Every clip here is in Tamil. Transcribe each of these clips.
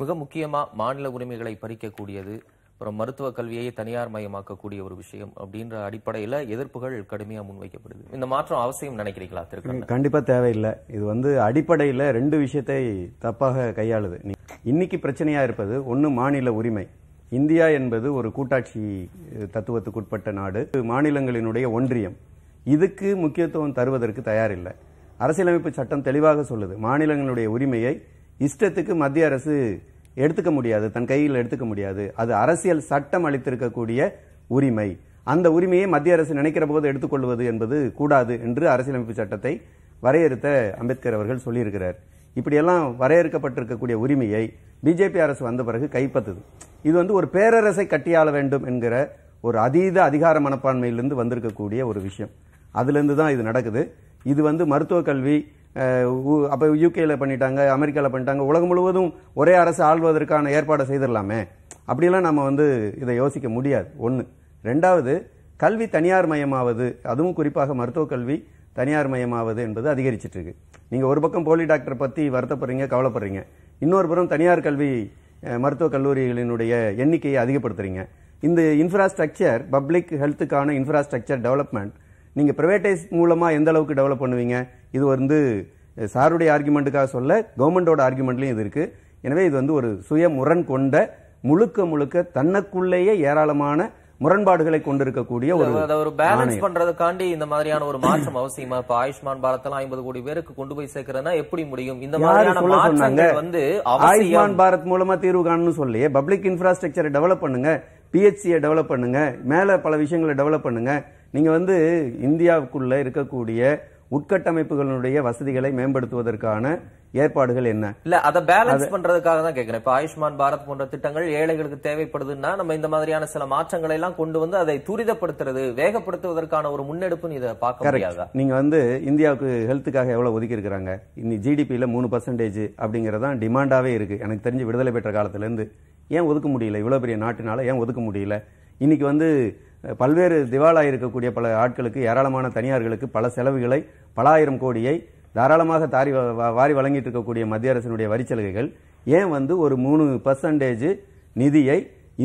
மிக முக்கியமாக மாநில உரிமைகளை பறிக்கக்கூடியது அப்புறம் மருத்துவ கல்வியை தனியார் மயமாக்கக்கூடிய ஒரு விஷயம் அப்படின்ற அடிப்படையில் எதிர்ப்புகள் கடுமையாக முன்வைக்கப்படுது இந்த மாற்றம் அவசியம் நினைக்கிறீங்களா திரு கண்டிப்பாக தேவையில்லை இது வந்து அடிப்படையில் ரெண்டு விஷயத்தை தப்பாக கையாளுது இன்னைக்கு பிரச்சனையாக இருப்பது ஒன்று மாநில உரிமை இந்தியா என்பது ஒரு கூட்டாட்சி தத்துவத்துக்குட்பட்ட நாடு மாநிலங்களினுடைய ஒன்றியம் இதுக்கு முக்கியத்துவம் தருவதற்கு தயாரில்லை அரசியலமைப்பு சட்டம் தெளிவாக சொல்லுது மாநிலங்களுடைய உரிமையை இஷ்டத்துக்கு மத்திய அரசு எடுத்துக்க முடியாது தன் கையில் எடுத்துக்க முடியாது அது அரசியல் சட்டம் அளித்திருக்கக்கூடிய உரிமை அந்த உரிமையை மத்திய அரசு நினைக்கிற போது எடுத்துக்கொள்வது என்பது கூடாது என்று அரசியலமைப்பு சட்டத்தை வரையறுத்த அம்பேத்கர் அவர்கள் சொல்லியிருக்கிறார் இப்படியெல்லாம் வரையறுக்கப்பட்டிருக்கக்கூடிய உரிமையை பிஜேபி அரசு வந்த பிறகு கைப்பற்றுது இது வந்து ஒரு பேரரசை கட்டியாள வேண்டும் என்கிற ஒரு அதீத அதிகார மனப்பான்மையிலிருந்து வந்திருக்கக்கூடிய ஒரு விஷயம் அதுலேருந்து தான் இது நடக்குது இது வந்து மருத்துவ கல்வி அப்போ யூகேயில் பண்ணிட்டாங்க அமெரிக்காவில் பண்ணிட்டாங்க உலகம் முழுவதும் ஒரே அரசு ஆள்வதற்கான ஏற்பாடை செய்திடலாமே அப்படிலாம் நம்ம வந்து இதை யோசிக்க முடியாது ஒன்று ரெண்டாவது கல்வி தனியார் மயமாவது அதுவும் குறிப்பாக மருத்துவக் கல்வி தனியார் மயமாவது என்பது இருக்கு நீங்கள் ஒரு பக்கம் போலி டாக்டர் பற்றி வருத்தப்படுறீங்க கவலைப்படுறீங்க இன்னொரு புறம் தனியார் கல்வி மருத்துவக் கல்லூரிகளினுடைய எண்ணிக்கையை அதிகப்படுத்துறீங்க இந்த இன்ஃப்ராஸ்ட்ரக்சர் பப்ளிக் ஹெல்த்துக்கான இன்ஃப்ராஸ்ட்ரக்சர் டெவலப்மெண்ட் நீங்கள் ப்ரைவேட்டைஸ் மூலமாக எந்த அளவுக்கு டெவலப் பண்ணுவீங்க இது வந்து சாருடைய ஆர்குமெண்ட்டுக்காக சொல்ல கவர்மெண்டோட ஆர்குமெண்ட்லையும் இது இருக்குது எனவே இது வந்து ஒரு சுய முரண் கொண்ட முழுக்க முழுக்க தன்னுக்குள்ளேயே ஏராளமான முரண்பாடுகளை கொண்டிருக்கக்கூடிய ஒரு ஒரு பேலன்ஸ் பண்றதுக்காண்டி இந்த மாதிரியான ஒரு மாற்றம் அவசியமா இப்ப ஆயுஷ்மான் பாரத் எல்லாம் ஐம்பது கோடி பேருக்கு கொண்டு போய் சேர்க்கறதுனா எப்படி முடியும் இந்த மாதிரியான வந்து ஆயுஷ்மான் பாரத் மூலமா தீர்வு காணணும் சொல்லி பப்ளிக் இன்ஃபிராஸ்ட்ரக்சரை டெவலப் பண்ணுங்க பிஹெச்சியை டெவலப் பண்ணுங்க மேல பல விஷயங்களை டெவலப் பண்ணுங்க நீங்கள் வந்து இந்தியாவுக்குள்ளே இருக்கக்கூடிய உட்கட்டமைப்புகளுடைய வசதிகளை மேம்படுத்துவதற்கான ஏற்பாடுகள் என்ன இல்ல அதை பேலன்ஸ் பண்றதுக்காக தான் கேட்கிறேன் இப்ப ஆயுஷ்மான் பாரத் போன்ற திட்டங்கள் ஏழைகளுக்கு தேவைப்படுதுன்னா நம்ம இந்த மாதிரியான சில மாற்றங்களை எல்லாம் கொண்டு வந்து அதை துரிதப்படுத்துறது வேகப்படுத்துவதற்கான ஒரு முன்னெடுப்பு இதை பார்க்க முடியாது நீங்க வந்து இந்தியாவுக்கு ஹெல்த்துக்காக எவ்வளவு ஒதுக்கி இருக்கிறாங்க இன்னி ஜிடிபியில மூணு பர்சன்டேஜ் அப்படிங்கறதான் டிமாண்டாவே இருக்கு எனக்கு தெரிஞ்சு விடுதலை பெற்ற காலத்துல இருந்து ஏன் ஒதுக்க முடியல இவ்வளவு பெரிய நாட்டினால ஏன் ஒதுக்க முடியல இன்னைக்கு வந்து பல்வேறு திவாலாக இருக்கக்கூடிய பல ஆட்களுக்கு ஏராளமான தனியார்களுக்கு பல செலவுகளை பல ஆயிரம் கோடியை தாராளமாக தாரி வாரி வழங்கிட்டு இருக்கக்கூடிய மத்திய அரசினுடைய வரி சலுகைகள் ஏன் வந்து ஒரு மூணு பர்சன்டேஜ் நிதியை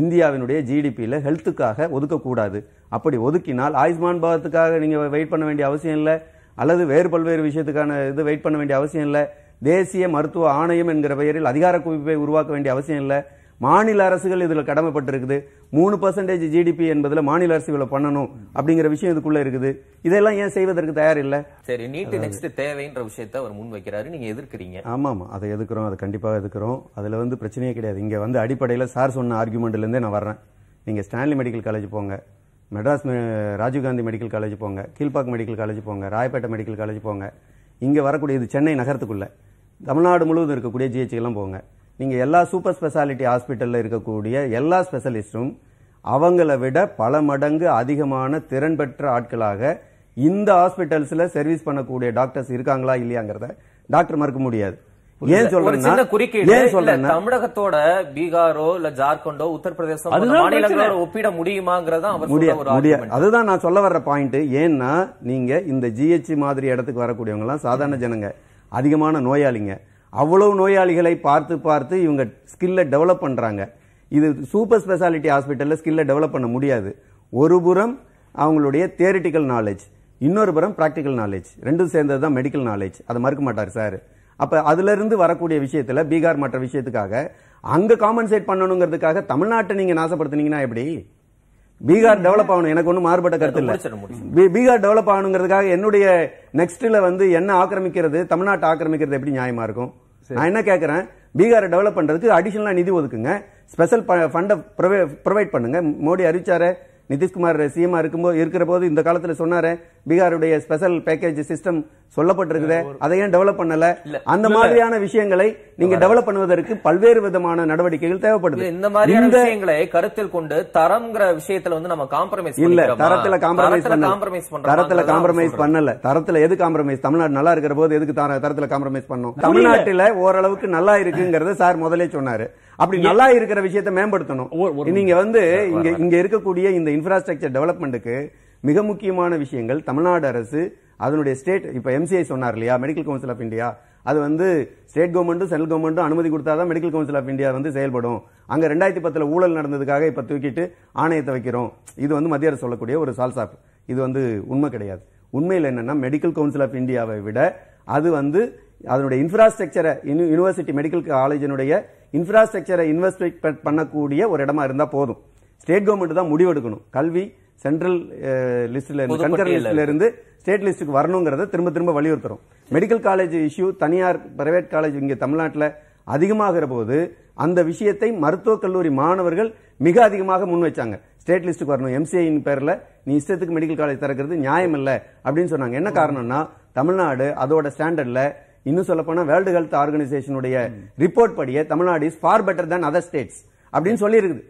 இந்தியாவினுடைய ஜிடிபியில் ஹெல்த்துக்காக ஒதுக்கக்கூடாது அப்படி ஒதுக்கினால் ஆயுஷ்மான் பாரத்துக்காக நீங்கள் வெயிட் பண்ண வேண்டிய அவசியம் இல்லை அல்லது வேறு பல்வேறு விஷயத்துக்கான இது வெயிட் பண்ண வேண்டிய அவசியம் இல்லை தேசிய மருத்துவ ஆணையம் என்கிற பெயரில் அதிகார குவிப்பை உருவாக்க வேண்டிய அவசியம் இல்லை மாநில அரசுகள் இதில் கடமைப்பட்டிருக்குது மூணு பர்சன்டேஜ் ஜிடிபி என்பதில் மாநில அரசு இவ்வளவு பண்ணணும் அப்படிங்கிற விஷயம் இதுக்குள்ள இருக்குது இதெல்லாம் ஏன் செய்வதற்கு தயார் இல்லை சரி நீட் நெக்ஸ்ட் தேவைன்ற விஷயத்த அவர் முன் வைக்கிறாரு நீங்க எதிர்க்கிறீங்க ஆமா ஆமா அதை எதிர்க்கிறோம் அதை கண்டிப்பாக எதிர்க்கிறோம் அதில் வந்து பிரச்சனையே கிடையாது இங்கே வந்து அடிப்படையில் சார் சொன்ன இருந்தே நான் வர்றேன் நீங்கள் ஸ்டான்லி மெடிக்கல் காலேஜ் போங்க மெட்ராஸ் ராஜீவ்காந்தி மெடிக்கல் காலேஜ் போங்க கீழ்பாக் மெடிக்கல் காலேஜ் போங்க ராயப்பேட்டை மெடிக்கல் காலேஜ் போங்க இங்கே வரக்கூடிய இது சென்னை நகரத்துக்குள்ளே தமிழ்நாடு முழுவதும் இருக்கக்கூடிய ஜிஹெச்கெல்லாம் போங்க நீங்கள் எல்லா சூப்பர் ஸ்பெஷாலிட்டி ஹாஸ்பிட்டலில் இருக்கக்கூடிய எல்லா ஸ்பெஷலிஸ்ட்டும் அவங்கள விட பல மடங்கு அதிகமான திறன் பெற்ற ஆட்களாக இந்த ஹாஸ்பிட்டல்ஸில் சர்வீஸ் பண்ணக்கூடிய டாக்டர்ஸ் இருக்காங்களா இல்லையாங்கிறத டாக்டர் மறுக்க முடியாது தமிழகத்தோட பீகாரோ இல்ல ஜார்க்கண்டோ உத்தரப்பிரதேசம் ஒப்பிட முடியாது அதுதான் நான் சொல்ல வர்ற பாயிண்ட் ஏன்னா நீங்க இந்த ஜிஹெச் மாதிரி இடத்துக்கு வரக்கூடியவங்க எல்லாம் சாதாரண ஜனங்க அதிகமான நோயாளிங்க அவ்வளவு நோயாளிகளை பார்த்து பார்த்து இவங்க ஸ்கில்லை டெவலப் பண்ணுறாங்க இது சூப்பர் ஸ்பெஷாலிட்டி ஹாஸ்பிட்டலில் ஸ்கில்லை டெவலப் பண்ண முடியாது ஒரு புறம் அவங்களுடைய தேரிட்டிக்கல் நாலேஜ் இன்னொரு புறம் ப்ராக்டிக்கல் நாலேஜ் ரெண்டும் சேர்ந்தது தான் மெடிக்கல் நாலேஜ் அதை மறுக்க மாட்டார் சார் அப்போ அதிலிருந்து வரக்கூடிய விஷயத்தில் பீகார் மற்ற விஷயத்துக்காக அங்கே காமன்சேட் பண்ணணுங்கிறதுக்காக தமிழ்நாட்டை நீங்கள் நாசப்படுத்தினீங்கன்னா எப்படி பீகார் டெவலப் ஆகணும் எனக்கு ஒன்றும் மாறுபட்ட கருத்து இல்லை பீகார் டெவலப் ஆகணுங்கிறதுக்காக என்னுடைய நெக்ஸ்ட்டில் வந்து என்ன ஆக்கிரமிக்கிறது தமிழ்நாட்டை ஆக்கிரமிக்கிறது எப்படி நியாயமாக இருக்கும் நான் என்ன கேட்கறேன் பீகாரை டெவலப் பண்றதுக்கு அடிஷனலா நிதி ஒதுக்குங்க ஸ்பெஷல் ஃபண்டை ப்ரொவைட் பண்ணுங்க மோடி அறிவிச்சாரு நிதிஷ்குமார் சிஎம்மா இருக்கும்போது இருக்கிற போது இந்த காலத்துல சொன்னாரு பீகாருடைய ஸ்பெஷல் பேக்கேஜ் சிஸ்டம் சொல்லப்பட்டிருக்குது அதை ஏன் டெவலப் பண்ணல அந்த மாதிரியான விஷயங்களை நீங்க டெவலப் பண்ணுவதற்கு பல்வேறு விதமான நடவடிக்கைகள் தேவைப்படுது இந்த மாதிரியான விஷயங்களை கருத்தில் கொண்டு தரம்ங்கிற விஷயத்துல வந்து நம்ம காம்ப்ரமைஸ் இல்ல தரத்துல காம்ப்ரமைஸ் தரத்துல காம்ப்ரமைஸ் பண்ணல தரத்துல எது காம்ப்ரமைஸ் தமிழ்நாடு நல்லா இருக்கிற போது எதுக்கு தரத்துல காம்ப்ரமைஸ் பண்ணும் தமிழ்நாட்டுல ஓரளவுக்கு நல்லா இருக்குங்கறத சார் முதலே சொன்னாரு அப்படி நல்லா இருக்கிற விஷயத்தை மேம்படுத்தணும் நீங்க வந்து இங்க இங்க இருக்கக்கூடிய இந்த இன்ஃப்ராஸ்ட்ரக்சர் டெவலப்மெண்ட்டுக்கு மிக முக்கியமான விஷயங்கள் தமிழ்நாடு அரசு அதனுடைய ஸ்டேட் இப்போ எம்சிஐ சொன்னார் இல்லையா மெடிக்கல் கவுன்சில் ஆஃப் இந்தியா அது வந்து ஸ்டேட் கவர்மெண்ட்டும் சென்ட்ரல் கவர்மெண்ட்டும் அனுமதி கொடுத்தா தான் மெடிக்கல் கவுன்சில் ஆஃப் இந்தியா வந்து செயல்படும் அங்கே ரெண்டாயிரத்தி பத்தில் ஊழல் நடந்ததுக்காக இப்போ தூக்கிட்டு ஆணையத்தை வைக்கிறோம் இது வந்து மத்திய அரசு சொல்லக்கூடிய ஒரு சால்சாப் இது வந்து உண்மை கிடையாது உண்மையில் என்னென்னா மெடிக்கல் கவுன்சில் ஆஃப் இந்தியாவை விட அது வந்து அதனுடைய இன்ஃப்ராஸ்ட்ரக்சரை யூனிவர்சிட்டி மெடிக்கல் காலேஜினுடைய இன்ஃப்ராஸ்ட்ரக்சரை இன்வெஸ்ட் பண்ணக்கூடிய ஒரு இடமா இருந்தால் போதும் ஸ்டேட் கவர்மெண்ட் தான் முடிவெடுக்கணும் கல்வி சென்ட்ரல் லிஸ்ட்ல இருந்து கல்ச்சர் லிஸ்ட்ல இருந்து ஸ்டேட் லிஸ்ட்டுக்கு வரணுங்கிறத திரும்ப திரும்ப வலியுறுத்துறோம் மெடிக்கல் காலேஜ் இஷ்யூ தனியார் பிரைவேட் காலேஜ் இங்கே தமிழ்நாட்டில் அதிகமாகிற போது அந்த விஷயத்தை மருத்துவக் கல்லூரி மாணவர்கள் மிக அதிகமாக முன் வச்சாங்க ஸ்டேட் லிஸ்ட்டுக்கு வரணும் எம்சிஐயின் பேரில் நீ இஷ்டத்துக்கு மெடிக்கல் காலேஜ் திறக்கிறது நியாயம் இல்லை அப்படின்னு சொன்னாங்க என்ன காரணம்னா தமிழ்நாடு அதோட ஸ்டாண்டர்டில் இன்னும் சொல்லப்போனால் வேர்ல்டு ஹெல்த் ஆர்கனைசேஷனுடைய ரிப்போர்ட் படியே Tamil Nadu is for better than other states அப்படின்னு சொல்லியிருக்குது